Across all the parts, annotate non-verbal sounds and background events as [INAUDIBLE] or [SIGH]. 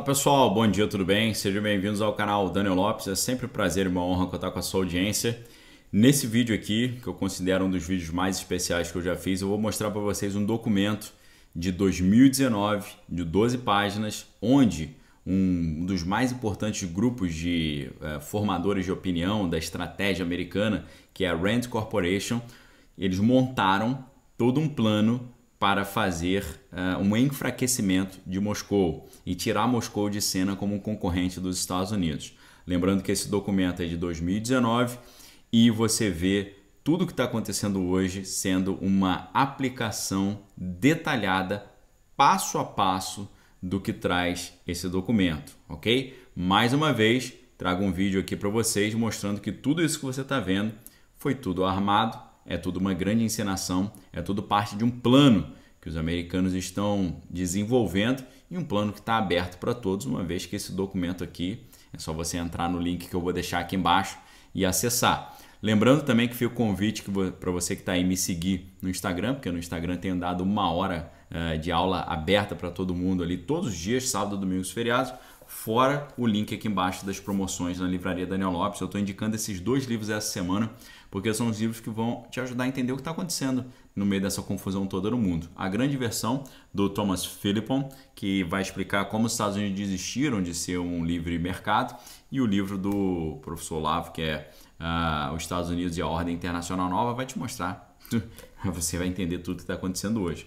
Fala pessoal, bom dia, tudo bem? Sejam bem-vindos ao canal Daniel Lopes. É sempre um prazer e uma honra contar com a sua audiência. Nesse vídeo aqui, que eu considero um dos vídeos mais especiais que eu já fiz, eu vou mostrar para vocês um documento de 2019, de 12 páginas, onde um dos mais importantes grupos de eh, formadores de opinião da estratégia americana, que é a Rand Corporation, eles montaram todo um plano para fazer uh, um enfraquecimento de Moscou e tirar Moscou de cena como um concorrente dos Estados Unidos. Lembrando que esse documento é de 2019 e você vê tudo o que está acontecendo hoje sendo uma aplicação detalhada, passo a passo, do que traz esse documento, ok? Mais uma vez, trago um vídeo aqui para vocês mostrando que tudo isso que você está vendo foi tudo armado é tudo uma grande encenação, é tudo parte de um plano que os americanos estão desenvolvendo e um plano que está aberto para todos, uma vez que esse documento aqui é só você entrar no link que eu vou deixar aqui embaixo e acessar. Lembrando também que fica o convite para você que está aí me seguir no Instagram, porque no Instagram tem dado uma hora eh, de aula aberta para todo mundo ali todos os dias, sábado, e feriados, fora o link aqui embaixo das promoções na livraria Daniel Lopes. Eu estou indicando esses dois livros essa semana, porque são os livros que vão te ajudar a entender o que está acontecendo no meio dessa confusão toda no mundo. A grande versão do Thomas Philippon, que vai explicar como os Estados Unidos desistiram de ser um livre mercado, e o livro do professor Lavo, que é uh, Os Estados Unidos e a Ordem Internacional Nova, vai te mostrar. [LAUGHS] Você vai entender tudo que está acontecendo hoje.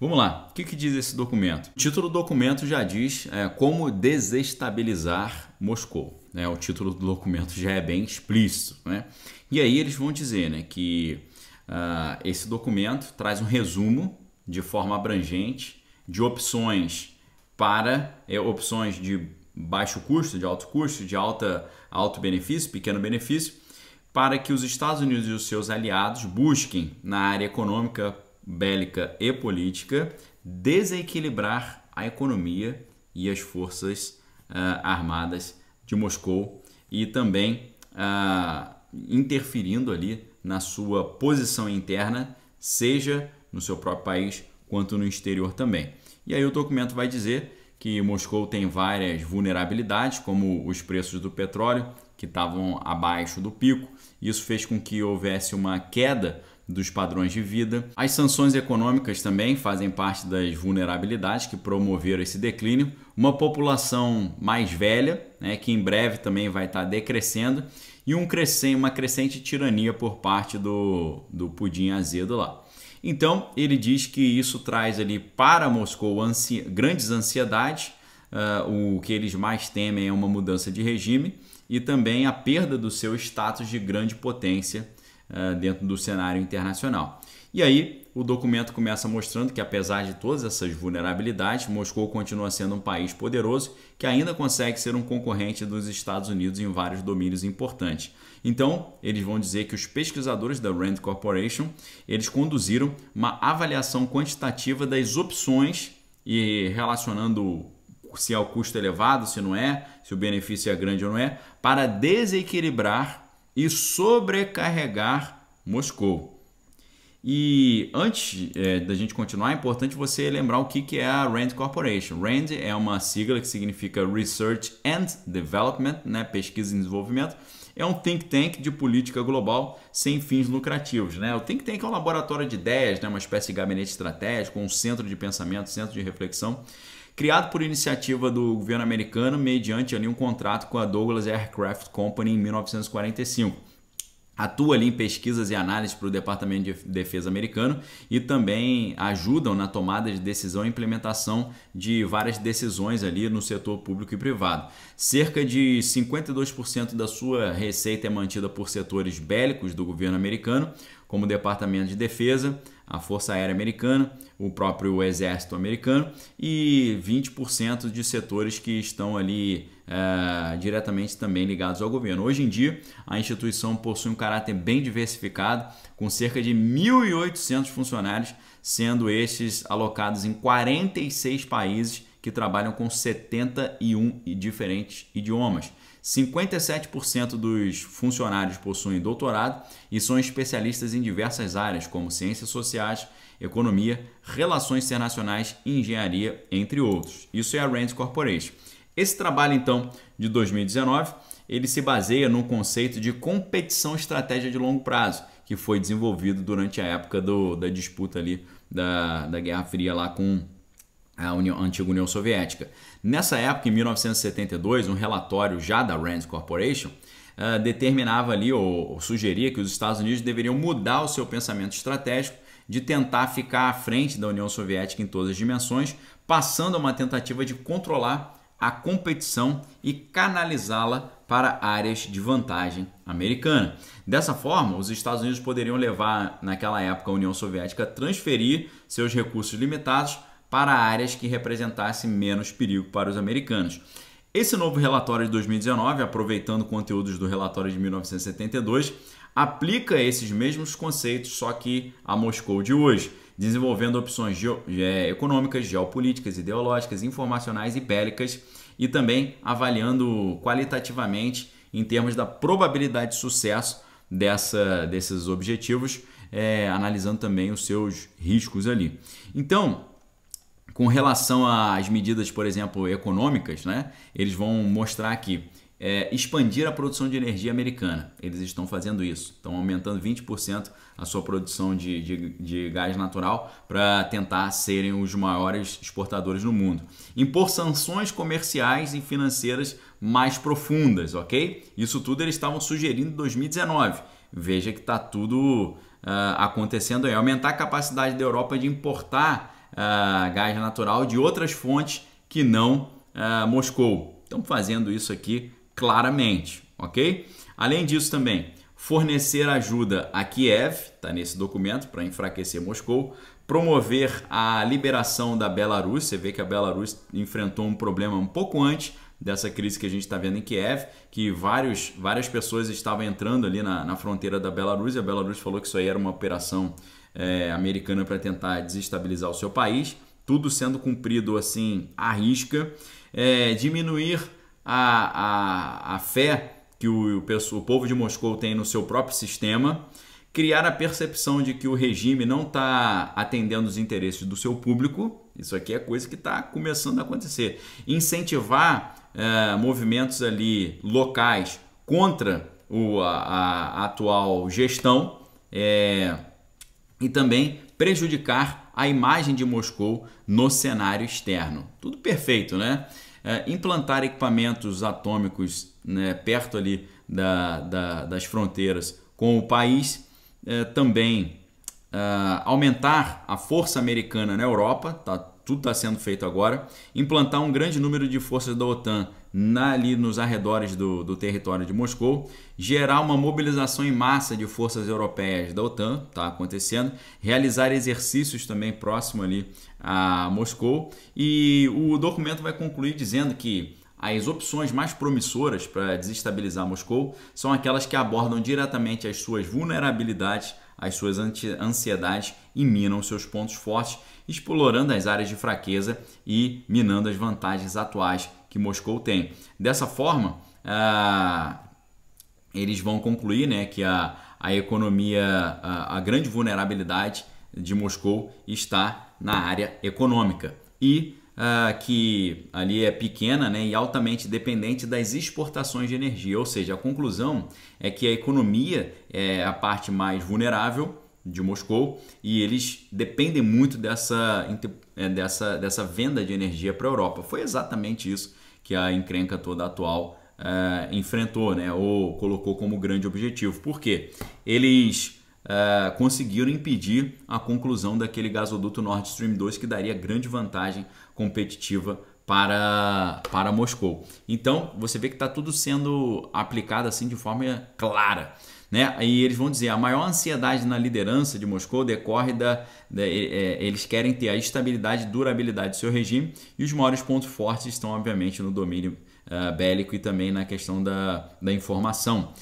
Vamos lá, o que, que diz esse documento? O título do documento já diz é, como desestabilizar Moscou. Né? O título do documento já é bem explícito. Né? E aí eles vão dizer né, que uh, esse documento traz um resumo de forma abrangente de opções para é, opções de baixo custo, de alto custo, de alta, alto benefício, pequeno benefício, para que os Estados Unidos e os seus aliados busquem na área econômica bélica e política, desequilibrar a economia e as forças uh, armadas de Moscou e também uh, interferindo ali na sua posição interna, seja no seu próprio país quanto no exterior também. E aí o documento vai dizer que Moscou tem várias vulnerabilidades, como os preços do petróleo, que estavam abaixo do pico. Isso fez com que houvesse uma queda dos padrões de vida. As sanções econômicas também fazem parte das vulnerabilidades que promoveram esse declínio. Uma população mais velha, né, que em breve também vai estar decrescendo, e um crescente, uma crescente tirania por parte do, do pudim azedo lá. Então, ele diz que isso traz ali para Moscou ansi grandes ansiedades. Uh, o que eles mais temem é uma mudança de regime e também a perda do seu status de grande potência ah, dentro do cenário internacional. E aí o documento começa mostrando que, apesar de todas essas vulnerabilidades, Moscou continua sendo um país poderoso que ainda consegue ser um concorrente dos Estados Unidos em vários domínios importantes. Então, eles vão dizer que os pesquisadores da Rand Corporation eles conduziram uma avaliação quantitativa das opções e relacionando se é o custo elevado, se não é, se o benefício é grande ou não é, para desequilibrar e sobrecarregar Moscou. E antes é, da gente continuar, é importante você lembrar o que, que é a RAND Corporation. RAND é uma sigla que significa Research and Development, né? pesquisa e desenvolvimento. É um think tank de política global sem fins lucrativos. Né? O think tank é um laboratório de ideias, né? uma espécie de gabinete estratégico, um centro de pensamento, centro de reflexão criado por iniciativa do governo americano mediante ali um contrato com a Douglas Aircraft Company em 1945 atua ali em pesquisas e análises para o Departamento de Defesa americano e também ajudam na tomada de decisão e implementação de várias decisões ali no setor público e privado. Cerca de 52% da sua receita é mantida por setores bélicos do governo americano, como o Departamento de Defesa, a Força Aérea Americana, o próprio Exército Americano e 20% de setores que estão ali é, diretamente também ligados ao governo. Hoje em dia, a instituição possui um caráter bem diversificado, com cerca de 1.800 funcionários, sendo estes alocados em 46 países que trabalham com 71 diferentes idiomas. 57% dos funcionários possuem doutorado e são especialistas em diversas áreas, como ciências sociais, economia, relações internacionais e engenharia, entre outros. Isso é a Rand Corporation. Esse trabalho, então, de 2019, ele se baseia no conceito de competição estratégia de longo prazo, que foi desenvolvido durante a época do, da disputa ali da, da Guerra Fria lá com a União, antiga União Soviética. Nessa época, em 1972, um relatório já da Rand Corporation uh, determinava ali ou, ou, sugeria que os Estados Unidos deveriam mudar o seu pensamento estratégico de tentar ficar à frente da União Soviética em todas as dimensões, passando a uma tentativa de controlar a competição e canalizá-la para áreas de vantagem americana. Dessa forma, os Estados Unidos poderiam levar naquela época a União Soviética a transferir seus recursos limitados para áreas que representassem menos perigo para os americanos. Esse novo relatório de 2019, aproveitando conteúdos do relatório de 1972, aplica esses mesmos conceitos, só que a Moscou de hoje, desenvolvendo opções ge é, econômicas, geopolíticas, ideológicas, informacionais e bélicas, e também avaliando qualitativamente em termos da probabilidade de sucesso dessa, desses objetivos, é, analisando também os seus riscos ali. Então, com relação às medidas, por exemplo, econômicas, né, eles vão mostrar aqui. É, expandir a produção de energia americana. Eles estão fazendo isso, estão aumentando 20% a sua produção de, de, de gás natural para tentar serem os maiores exportadores no mundo. Impor sanções comerciais e financeiras mais profundas, ok? Isso tudo eles estavam sugerindo em 2019. Veja que está tudo uh, acontecendo aí. Aumentar a capacidade da Europa de importar ah, gás natural de outras fontes que não uh, Moscou. Estão fazendo isso aqui claramente, ok? Além disso também, fornecer ajuda a Kiev, está nesse documento, para enfraquecer Moscou, promover a liberação da Belarus, você vê que a Belarus enfrentou um problema um pouco antes dessa crise que a gente está vendo em Kiev, que vários, várias pessoas estavam entrando ali na, na fronteira da Belarus e a Belarus falou que isso aí era uma operação é, americana para tentar desestabilizar o seu país, tudo sendo cumprido assim à risca, é, diminuir a, a, a fé que o, o, o povo de Moscou tem no seu próprio sistema, criar a percepção de que o regime não está atendendo os interesses do seu público, isso aqui é coisa que está começando a acontecer, incentivar é, movimentos ali locais contra o, a, a atual gestão, é, e também prejudicar a imagem de Moscou no cenário externo. Tudo perfeito, né? É, implantar equipamentos atômicos né, perto ali da, da, das fronteiras com o país, é, também é, aumentar a força americana na Europa, tá, tudo está sendo feito agora, implantar um grande número de forças da OTAN na, ali nos arredores do, do, território de Moscou, gerar uma mobilização em massa de forças europeias da OTAN, está acontecendo, realizar exercícios também próximo ali a Moscou e o documento vai concluir dizendo que as opções mais promissoras para desestabilizar Moscou são aquelas que abordam diretamente as suas vulnerabilidades as suas ansiedades e minam seus pontos fortes, explorando as áreas de fraqueza e minando as vantagens atuais que Moscou tem. Dessa forma, ah, eles vão concluir né, que a, a economia, a, a grande vulnerabilidade de Moscou está na área econômica. E uh, que ali é pequena né, e altamente dependente das exportações de energia. Ou seja, a conclusão é que a economia é a parte mais vulnerável de Moscou e eles dependem muito dessa, é, dessa, dessa venda de energia para a Europa. Foi exatamente isso que a encrenca toda atual uh, enfrentou, né, ou colocou como grande objetivo. Por quê? Eles é, conseguiram impedir a conclusão daquele gasoduto Nord Stream 2 que daria grande vantagem competitiva para, para Moscou. Então você vê que está tudo sendo aplicado assim de forma clara. Né? E eles vão dizer a maior ansiedade na liderança de Moscou decorre da, é, é, eles querem ter a estabilidade e durabilidade do seu regime e os maiores pontos fortes estão obviamente no domínio uh, bélico e também na questão da, da informação.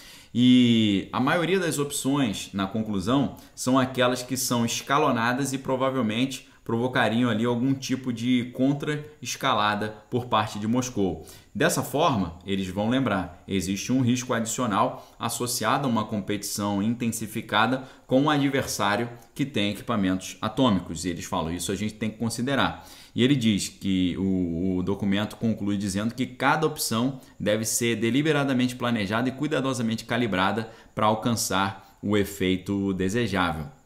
E a maioria das opções, na conclusão, são aquelas que são escalonadas e provavelmente provocariam ali algum tipo de contra-escalada por parte de Moscou. Dessa forma, eles vão lembrar, existe um risco adicional associado a uma competição intensificada com um adversário que tem equipamentos atômicos. E eles falam, isso a gente tem que considerar. E ele diz que o, o documento conclui dizendo que cada opção deve ser deliberadamente planejada e cuidadosamente calibrada para alcançar o efeito desejável.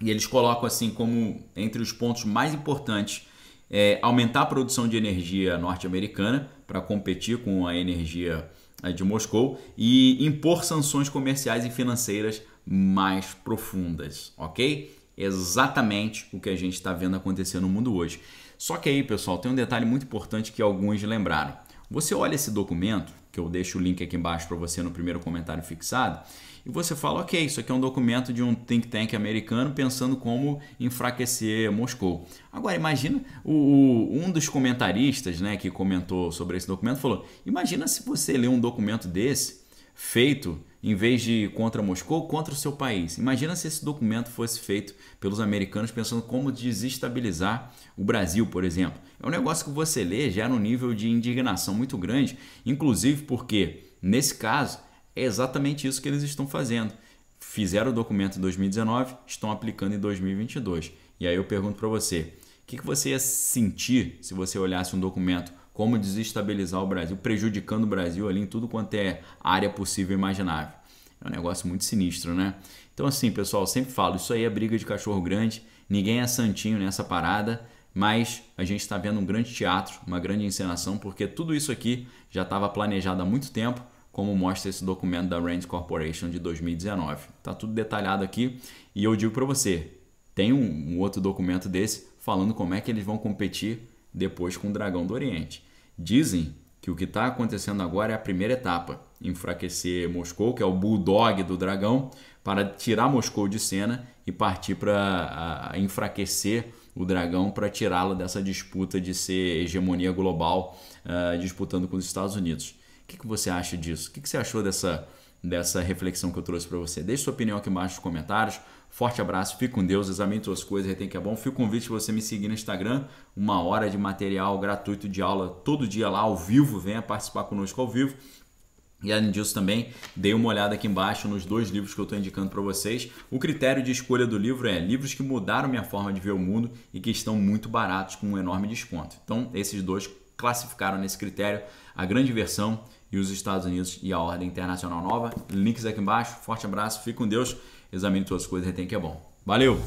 E eles colocam assim como entre os pontos mais importantes é, aumentar a produção de energia norte-americana para competir com a energia é, de Moscou e impor sanções comerciais e financeiras mais profundas, ok? Exatamente o que a gente está vendo acontecer no mundo hoje. Só que aí, pessoal, tem um detalhe muito importante que alguns lembraram. Você olha esse documento, que eu deixo o link aqui embaixo para você no primeiro comentário fixado, e você fala, ok, isso aqui é um documento de um think tank americano pensando como enfraquecer Moscou. Agora, imagina, o, o, um dos comentaristas né, que comentou sobre esse documento falou, imagina se você lê um documento desse feito em vez de contra Moscou, contra o seu país. Imagina se esse documento fosse feito pelos americanos pensando como desestabilizar o Brasil, por exemplo. É um negócio que você lê gera um nível de indignação muito grande, inclusive porque, nesse caso, é exatamente isso que eles estão fazendo. Fizeram o documento em 2019, estão aplicando em 2022. E aí eu pergunto para você, o que, que você ia sentir se você olhasse um documento como desestabilizar o Brasil, prejudicando o Brasil ali em tudo quanto é área possível e imaginável. É um negócio muito sinistro, né? Então, assim, pessoal, sempre falo, isso aí é briga de cachorro grande, ninguém é santinho nessa parada, mas a gente está vendo um grande teatro, uma grande encenação, porque tudo isso aqui já estava planejado há muito tempo, como mostra esse documento da Rand Corporation de 2019. Tá tudo detalhado aqui e eu digo para você, tem um, um outro documento desse falando como é que eles vão competir depois com o Dragão do Oriente. Dizem que o que está acontecendo agora é a primeira etapa: enfraquecer Moscou, que é o bulldog do dragão, para tirar Moscou de cena e partir para enfraquecer o dragão para tirá-lo dessa disputa de ser hegemonia global uh, disputando com os Estados Unidos. O que, que você acha disso? O que, que você achou dessa dessa reflexão que eu trouxe para você. Deixe sua opinião aqui embaixo nos comentários. Forte abraço, fique com Deus, examine suas coisas, retém que é bom. Fica o convite para você me seguir no Instagram, uma hora de material gratuito de aula todo dia lá ao vivo. Venha participar conosco ao vivo. E além disso também, dei uma olhada aqui embaixo nos dois livros que eu estou indicando para vocês. O critério de escolha do livro é livros que mudaram minha forma de ver o mundo e que estão muito baratos com um enorme desconto. Então, esses dois classificaram nesse critério a grande versão e os Estados Unidos e a ordem internacional nova. Links aqui embaixo. Forte abraço, fique com Deus, examine suas coisas, e retém que é bom. Valeu!